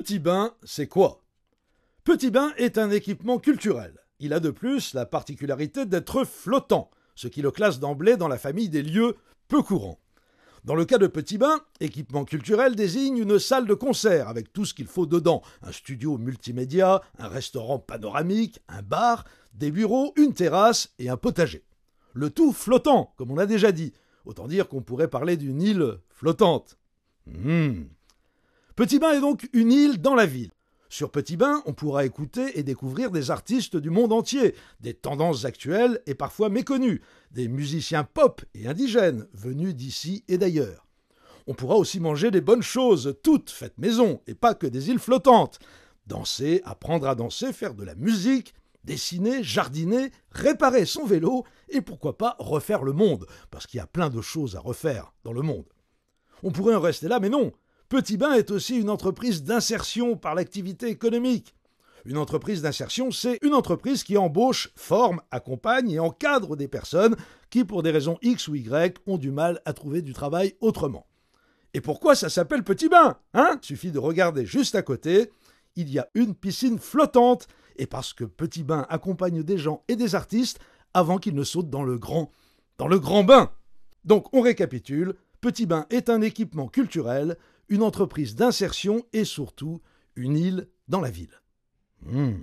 Petit bain, c'est quoi Petit bain est un équipement culturel. Il a de plus la particularité d'être flottant, ce qui le classe d'emblée dans la famille des lieux peu courants. Dans le cas de Petit Bain, équipement culturel désigne une salle de concert avec tout ce qu'il faut dedans un studio multimédia, un restaurant panoramique, un bar, des bureaux, une terrasse et un potager. Le tout flottant, comme on l'a déjà dit. Autant dire qu'on pourrait parler d'une île flottante. Hmm. Petit Bain est donc une île dans la ville. Sur Petit Bain, on pourra écouter et découvrir des artistes du monde entier, des tendances actuelles et parfois méconnues, des musiciens pop et indigènes venus d'ici et d'ailleurs. On pourra aussi manger des bonnes choses, toutes faites maison et pas que des îles flottantes. Danser, apprendre à danser, faire de la musique, dessiner, jardiner, réparer son vélo et pourquoi pas refaire le monde, parce qu'il y a plein de choses à refaire dans le monde. On pourrait en rester là, mais non, Petit Bain est aussi une entreprise d'insertion par l'activité économique. Une entreprise d'insertion, c'est une entreprise qui embauche, forme, accompagne et encadre des personnes qui, pour des raisons X ou Y, ont du mal à trouver du travail autrement. Et pourquoi ça s'appelle Petit Bain Hein Suffit de regarder juste à côté. Il y a une piscine flottante. Et parce que Petit Bain accompagne des gens et des artistes avant qu'ils ne sautent dans le grand, dans le grand bain. Donc on récapitule. Petit Bain est un équipement culturel, une entreprise d'insertion et surtout une île dans la ville. Hmm.